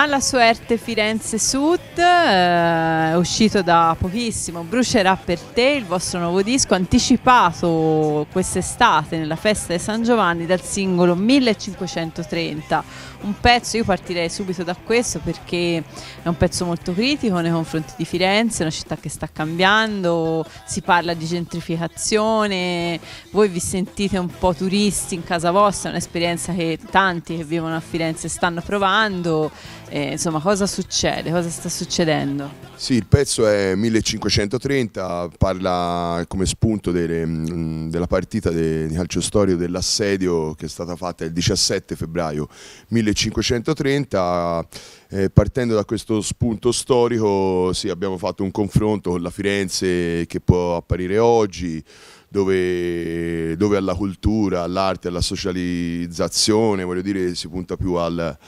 Mala Suerte Firenze Sud, eh, uscito da pochissimo, Brucerà per te, il vostro nuovo disco anticipato quest'estate nella festa di San Giovanni dal singolo 1530. Un pezzo, io partirei subito da questo perché è un pezzo molto critico nei confronti di Firenze, una città che sta cambiando, si parla di gentrificazione, voi vi sentite un po' turisti in casa vostra, è un'esperienza che tanti che vivono a Firenze stanno provando eh, insomma, cosa succede? Cosa sta succedendo? Sì, il pezzo è 1530, parla come spunto delle, mm, della partita de, di calcio storico dell'assedio che è stata fatta il 17 febbraio 1530. Eh, partendo da questo spunto storico sì, abbiamo fatto un confronto con la Firenze che può apparire oggi, dove, dove alla cultura, all'arte, alla socializzazione, voglio dire, si punta più al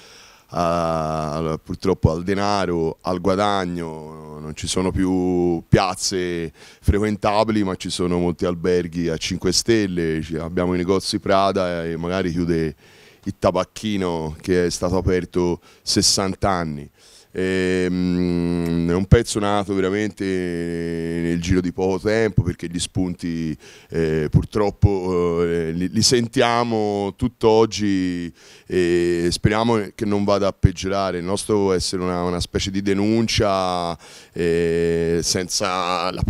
a, purtroppo al denaro, al guadagno, non ci sono più piazze frequentabili ma ci sono molti alberghi a 5 stelle, abbiamo i negozi Prada e magari chiude il tabacchino che è stato aperto 60 anni. Ehm, è un pezzo nato veramente nel giro di poco tempo perché gli spunti eh, purtroppo eh, li, li, sentiamo tutt'oggi e speriamo che non vada a peggiorare. Il nostro deve essere una, una specie di denuncia eh, senza la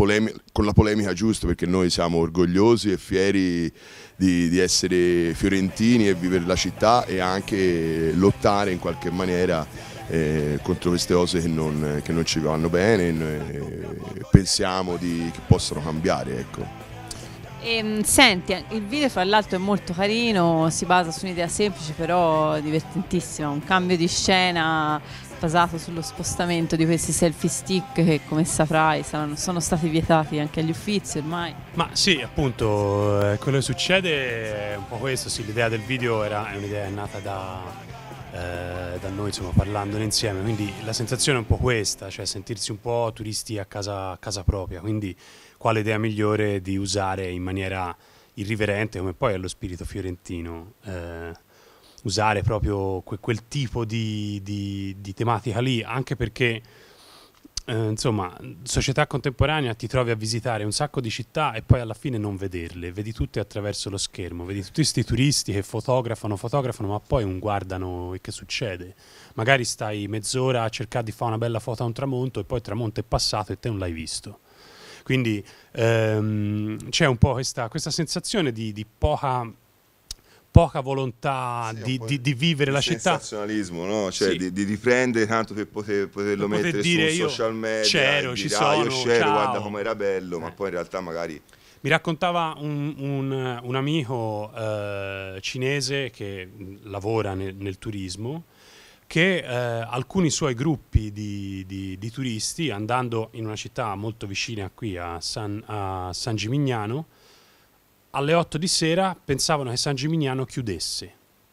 con la polemica giusta perché noi siamo orgogliosi e fieri di, di, essere fiorentini e vivere la città e anche lottare in qualche maniera eh, contro queste cose che non, che non, ci vanno bene e eh, pensiamo di, che possano cambiare. Ecco. E, ehm, senti, il video fra l'altro è molto carino, si basa su un'idea semplice però divertentissima, un cambio di scena basato sullo spostamento di questi selfie stick che come saprai saranno, sono stati vietati anche agli uffizi ormai. Ma sì, appunto, eh, quello che succede è un po' questo, sì, l'idea del video era, è un'idea nata da eh, da noi insomma, parlandone insieme, quindi la sensazione è un po' questa, cioè sentirsi un po' turisti a casa, a casa propria, quindi quale idea migliore di usare in maniera irriverente, come poi è lo spirito fiorentino, eh, usare proprio que quel tipo di, di, di tematica lì, anche perché eh, insomma, società contemporanea ti trovi a visitare un sacco di città e poi alla fine non vederle, vedi tutte attraverso lo schermo, vedi tutti questi turisti che fotografano, fotografano, ma poi non guardano e che succede. Magari stai mezz'ora a cercare di fare una bella foto a un tramonto e poi il tramonto è passato e te non l'hai visto. Quindi ehm, c'è un po' questa, questa sensazione di, di poca poca volontà sì, di, di, di, vivere la città. Sensazionalismo, no? Cioè sì. di, di, riprendere tanto per poter, poterlo per mettere dire su social media. C'ero, ci sono, ah, io c'ero, guarda com'era bello, eh. ma poi in realtà magari... Mi raccontava un, un, un amico eh, cinese che lavora nel, nel turismo, che eh, alcuni suoi gruppi di, di, di, turisti, andando in una città molto vicina qui a San, a San Gimignano, alle 8 di sera pensavano che San Gimignano chiudesse,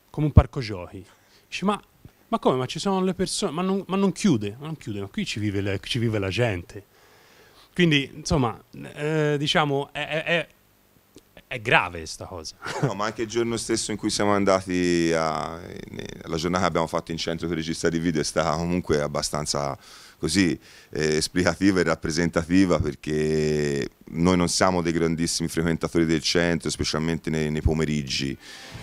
come un parco giochi. Dice, ma, ma, come? Ma ci sono le persone, ma non, ma non chiude, ma non chiude, ma qui ci vive, le, ci vive la gente. Quindi, insomma, eh, diciamo, è, è, è grave questa cosa. No, ma anche il giorno stesso in cui siamo andati, a, la giornata che abbiamo fatto in centro per registrare i video è stata comunque abbastanza così eh, esplicativa e rappresentativa perché noi non siamo dei grandissimi frequentatori del centro, specialmente nei, nei pomeriggi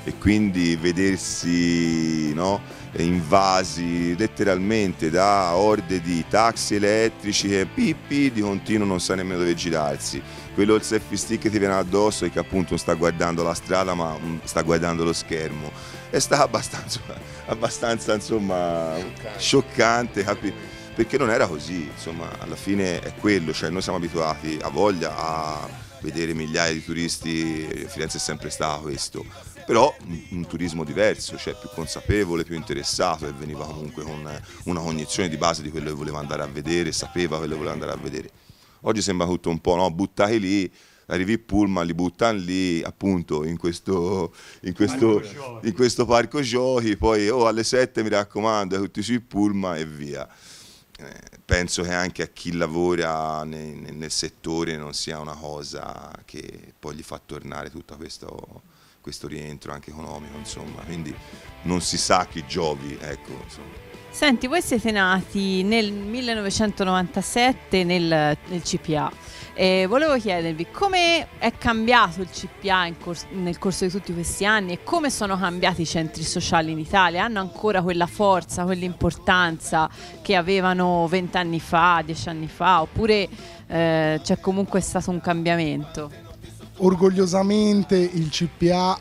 e quindi vedersi no, invasi letteralmente da orde di taxi elettrici che pippi di continuo non sa nemmeno dove girarsi. Quello del selfie stick che ti viene addosso e che appunto non sta guardando la strada ma mm, sta guardando lo schermo. È stato abbastanza, abbastanza insomma, scioccante, scioccante perché non era così, insomma alla fine è quello, cioè noi siamo abituati a voglia a vedere migliaia di turisti, Firenze è sempre stato questo, però un turismo diverso, cioè più consapevole, più interessato e veniva comunque con una cognizione di base di quello che voleva andare a vedere, sapeva quello che voleva andare a vedere. Oggi sembra tutto un po', no, buttati lì, arrivi il pullman, li buttano lì appunto in questo, in questo, in questo parco giochi, poi oh, alle 7 mi raccomando, tutti sui pullman e via. Eh, penso che anche a chi lavora nel, nel, settore non sia una cosa che poi gli fa tornare tutto questo, questo rientro anche economico, insomma, quindi non si sa chi giovi, ecco, insomma. Senti, voi siete nati nel 1997 nel, nel CPA. E volevo chiedervi come è cambiato il CPA cor- nel corso di tutti questi anni e come sono cambiati i centri sociali in Italia? Hanno ancora quella forza, quell'importanza che avevano vent'anni fa, dieci anni fa, oppure eh, c'è comunque stato un cambiamento? Orgogliosamente il CPA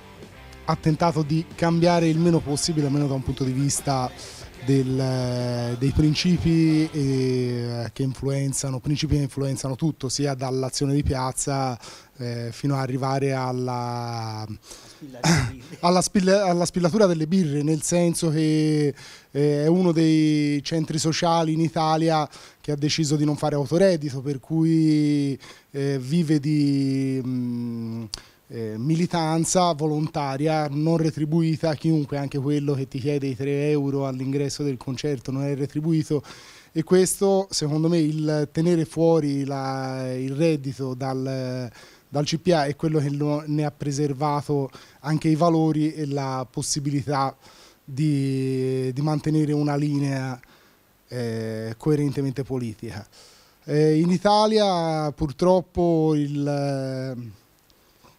ha tentato di cambiare il meno possibile, almeno da un punto di vista del, eh, dei principi eh, che influenzano, principi che influenzano tutto, sia dall'azione di piazza eh, fino ad arrivare alla, alla, spilla, alla, spillatura delle birre, nel senso che eh, è uno dei centri sociali in Italia che ha deciso di non fare autoreddito, per cui eh, vive di... Mh, mm, eh, militanza volontaria non retribuita chiunque, anche quello che ti chiede i 3 euro all'ingresso del concerto non è retribuito e questo secondo me il tenere fuori la, il reddito dal, dal CPA è quello che lo, ne ha preservato anche i valori e la possibilità di, di mantenere una linea eh, coerentemente politica. Eh, in Italia purtroppo il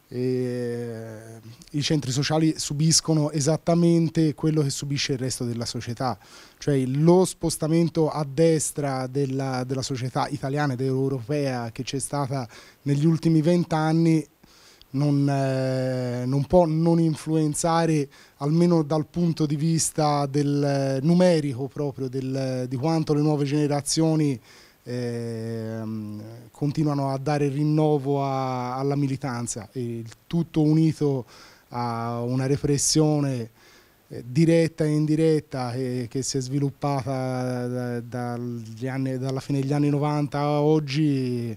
e i centri sociali subiscono esattamente quello che subisce il resto della società, cioè lo spostamento a destra della, della società italiana ed europea che c'è stata negli ultimi vent'anni non, eh, non, può non influenzare almeno dal punto di vista del numerico proprio del, di quanto le nuove generazioni ehm, continuano a dare rinnovo a, alla militanza, e tutto unito a una repressione eh, diretta e indiretta eh, che, si è sviluppata da, da, anni, dalla fine degli anni 90 a oggi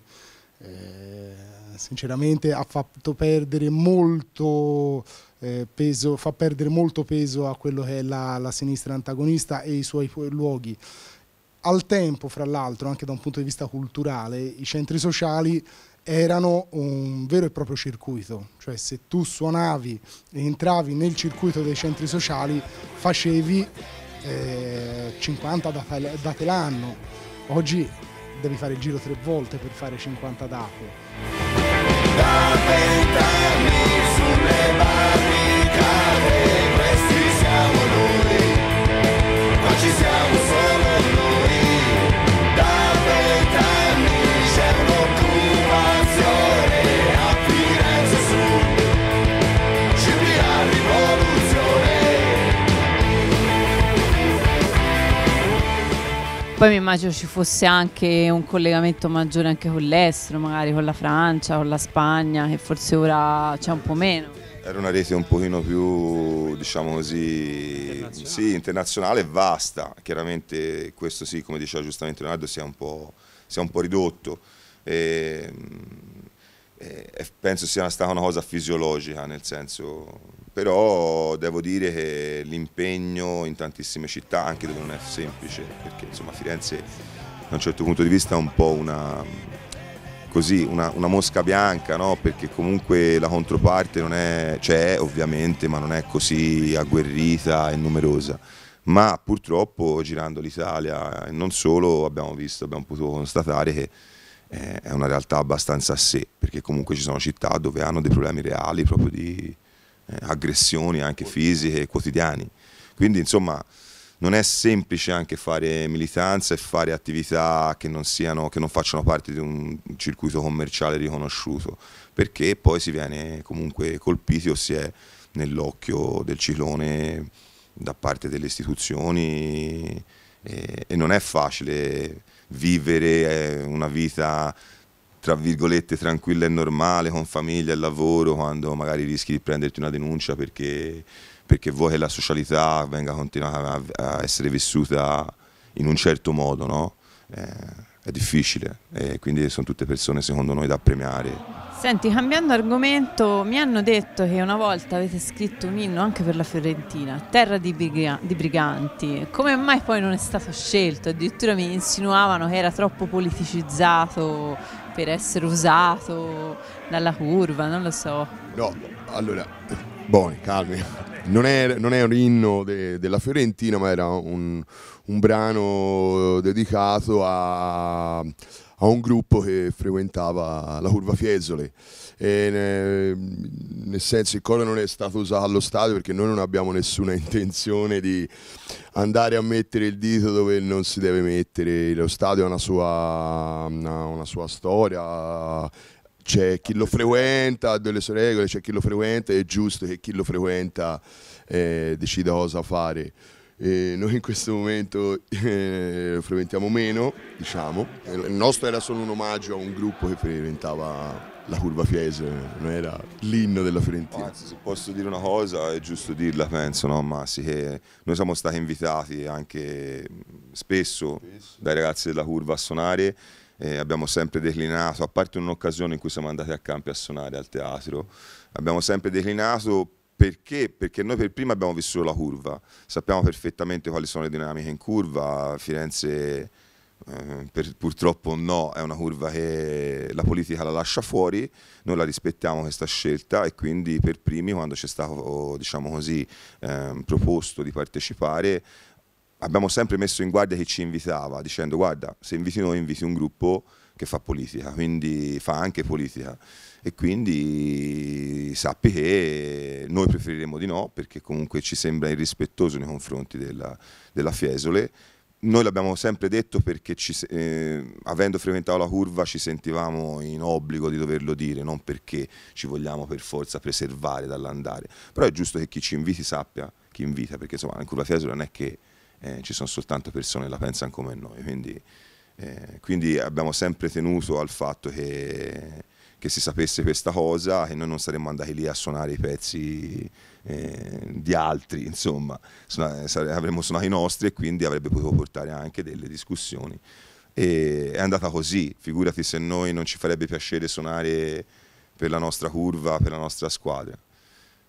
eh, sinceramente ha fatto perdere molto eh, peso, fa perdere molto peso a quello che è la, la sinistra antagonista e i suoi luoghi. Al tempo, fra l'altro, anche da un punto di vista culturale, i centri sociali erano un vero e proprio circuito, cioè se tu suonavi e entravi nel circuito dei centri sociali facevi eh, 50 date, l'anno, oggi devi fare il giro tre volte per fare 50 date. Da vent'anni sulle barricate Poi mi immagino ci fosse anche un collegamento maggiore anche con l'estero, magari con la Francia, con la Spagna, che forse ora c'è un po' meno. Era una rete un pochino più, diciamo così, internazionale. Sì, internazionale e vasta. Chiaramente questo sì, come diceva giustamente Leonardo, si è un po', si è un po ridotto. E, ehm, eh, penso sia stata una cosa fisiologica, nel senso, però devo dire che l'impegno in tantissime città, anche dove non è semplice, perché insomma Firenze da un certo punto di vista è un po' una, così, una, una mosca bianca, no? perché comunque la controparte c'è cioè, ovviamente, ma non è così agguerrita e numerosa. Ma purtroppo girando l'Italia e non solo abbiamo visto, abbiamo potuto constatare che eh, è una realtà abbastanza a sé, perché comunque ci sono città dove hanno dei problemi reali proprio di eh, aggressioni anche fisiche quotidiani. Quindi insomma non è semplice anche fare militanza e fare attività che non, siano, che non facciano parte di un circuito commerciale riconosciuto, perché poi si viene comunque colpiti o si è nell'occhio del ciclone da parte delle istituzioni e, eh, e non è facile vivere eh, una vita tra virgolette tranquilla e normale con famiglia e lavoro quando magari rischi di prenderti una denuncia perché, perché vuoi che la socialità venga continuata a, essere vissuta in un certo modo, no? eh, è difficile e eh, quindi sono tutte persone secondo noi da premiare. Senti, cambiando argomento, mi hanno detto che una volta avete scritto un inno anche per la Fiorentina, Terra di, briga di, Briganti. Come mai poi non è stato scelto? Addirittura mi insinuavano che era troppo politicizzato per essere usato dalla curva, non lo so. No, allora, buoni, calmi. Non è, non è un inno de, della Fiorentina, ma era un, un brano dedicato a a un gruppo che frequentava la curva Fiesole. Ne, nel senso il coro non è stato usato allo stadio perché noi non abbiamo nessuna intenzione di andare a mettere il dito dove non si deve mettere. Lo stadio ha una sua, una, una sua storia c'è chi lo frequenta, ha delle sue regole, c'è chi lo frequenta, è giusto che chi lo frequenta eh, decida cosa fare. E noi in questo momento eh, frequentiamo meno, diciamo. Il nostro era solo un omaggio a un gruppo che frequentava la curva Fiese, non era l'inno della Fiorentina. Anzi, se posso dire una cosa, è giusto dirla, penso, no, Massi, che noi siamo stati invitati anche spesso dai ragazzi della curva a suonare eh, abbiamo sempre declinato, a parte un'occasione in cui siamo andati a campi a suonare al teatro, abbiamo sempre declinato perché? Perché noi per prima abbiamo vissuto la curva, sappiamo perfettamente quali sono le dinamiche in curva, Firenze eh, per, purtroppo no, è una curva che la politica la lascia fuori, noi la rispettiamo questa scelta e quindi per primi quando ci è stato diciamo così, eh, proposto di partecipare abbiamo sempre messo in guardia chi ci invitava dicendo guarda se inviti noi inviti un gruppo che fa politica, quindi fa anche politica e quindi sappi che noi preferiremo di no perché comunque ci sembra irrispettoso nei confronti della, della Fiesole. Noi l'abbiamo sempre detto perché ci, eh, avendo frequentato la curva ci sentivamo in obbligo di doverlo dire, non perché ci vogliamo per forza preservare dall'andare, però è giusto che chi ci inviti sappia chi invita, perché insomma in curva Fiesole non è che eh, ci sono soltanto persone che la pensano come noi, quindi, eh, quindi abbiamo sempre tenuto al fatto che che si sapesse questa cosa e noi non saremmo andati lì a suonare i pezzi eh, di altri, insomma, avremmo suonato i nostri e quindi avrebbe potuto portare anche delle discussioni. E è andata così, figurati se noi non ci farebbe piacere suonare per la nostra curva, per la nostra squadra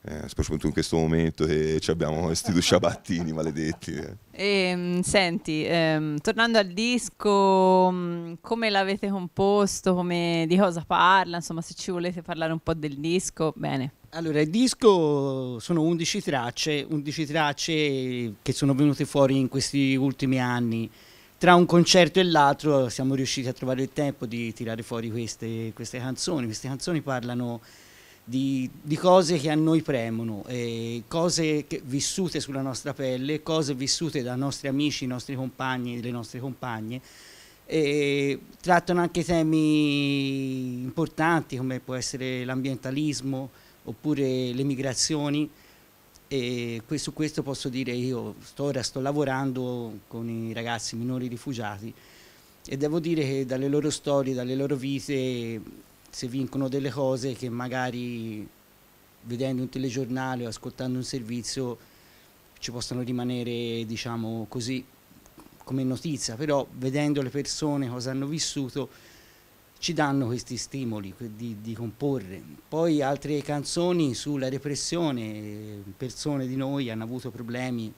eh, soprattutto in questo momento che eh, ci abbiamo questi due sciabattini maledetti. E, eh. ehm, senti, ehm, tornando al disco, mm, come l'avete composto, come, di cosa parla, insomma se ci volete parlare un po' del disco, bene. Allora, il disco sono 11 tracce, 11 tracce che sono venute fuori in questi ultimi anni. Tra un concerto e l'altro siamo riusciti a trovare il tempo di tirare fuori queste, queste canzoni. Queste canzoni parlano di, di, cose che a noi premono, eh, cose che, vissute sulla nostra pelle, cose vissute da nostri amici, i nostri compagni, le nostre compagne. Eh, trattano anche temi importanti come può essere l'ambientalismo oppure le migrazioni e su questo posso dire io sto, ora sto lavorando con i ragazzi minori rifugiati e devo dire che dalle loro storie, dalle loro vite se vincono delle cose che magari vedendo un telegiornale o ascoltando un servizio ci possono rimanere diciamo così come notizia, però vedendo le persone cosa hanno vissuto ci danno questi stimoli di, di, comporre. Poi altre canzoni sulla repressione, persone di noi hanno avuto problemi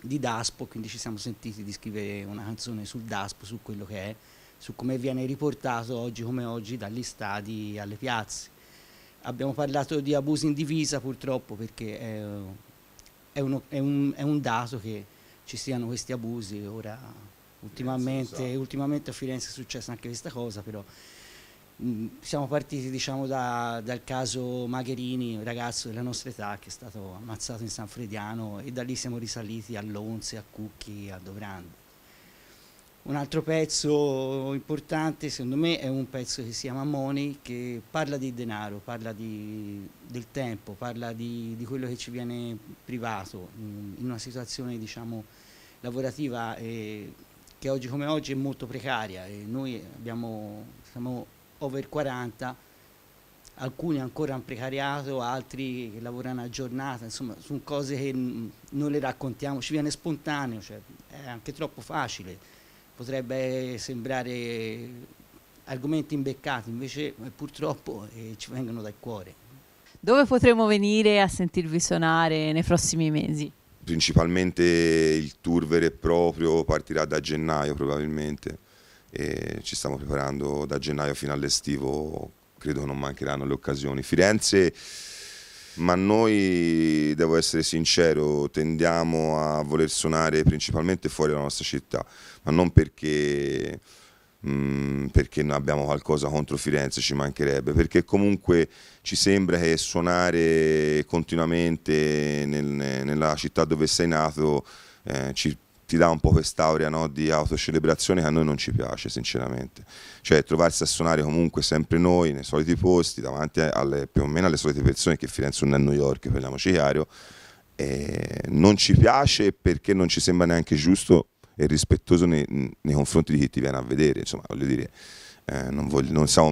di DASPO, quindi ci siamo sentiti di scrivere una canzone sul DASPO, su quello che è, su come viene riportato oggi come oggi dagli stadi alle piazze. Abbiamo parlato di abusi in divisa purtroppo perché è, è, uno, è, un, è un, dato che ci siano questi abusi. Ora, ultimamente, Firenze, so. ultimamente a Firenze è successa anche questa cosa, però siamo partiti diciamo, da, dal caso Magherini, un ragazzo della nostra età che è stato ammazzato in San Frediano e da lì siamo risaliti a a Cucchi, a Dovrando. Un altro pezzo importante secondo me è un pezzo che si chiama Money che parla di denaro, parla di, del tempo, parla di, di, quello che ci viene privato in una situazione diciamo, lavorativa eh, che oggi come oggi è molto precaria. E noi abbiamo, siamo over 40, alcuni ancora in precariato, altri che lavorano a giornata, insomma sono cose che non le raccontiamo, ci viene spontaneo, cioè, è anche troppo facile potrebbe sembrare argomenti imbeccati, invece eh, purtroppo eh, ci vengono dal cuore. Dove potremo venire a sentirvi suonare nei prossimi mesi? Principalmente il tour vero e proprio partirà da gennaio probabilmente e ci stiamo preparando da gennaio fino all'estivo, credo che non mancheranno le occasioni. Firenze ma noi, devo essere sincero, tendiamo a voler suonare principalmente fuori dalla nostra città, ma non perché, mh, mm, perché abbiamo qualcosa contro Firenze, ci mancherebbe, perché comunque ci sembra che suonare continuamente nel, nella città dove sei nato eh, ci ti dà un po' quest'aurea no, di autocelebrazione che a noi non ci piace sinceramente, cioè trovarsi a suonare comunque sempre noi nei soliti posti davanti alle, più o meno alle solite persone che Firenze non è New York, parliamoci chiaro, eh, non ci piace perché non ci sembra neanche giusto e rispettoso nei, nei confronti di chi ti viene a vedere, insomma voglio dire, eh, non, voglio, non siamo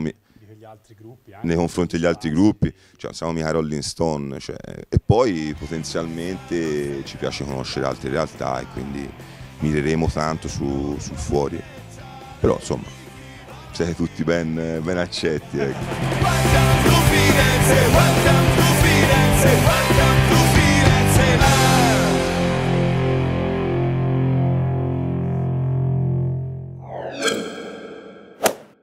gli altri gruppi. Anche. Nei confronti degli altri gruppi, cioè, siamo mica Rolling Stone. Cioè, e poi potenzialmente ci piace conoscere altre realtà e quindi mireremo tanto su, sul fuori. Però insomma, siete tutti ben, ben accetti. Ecco.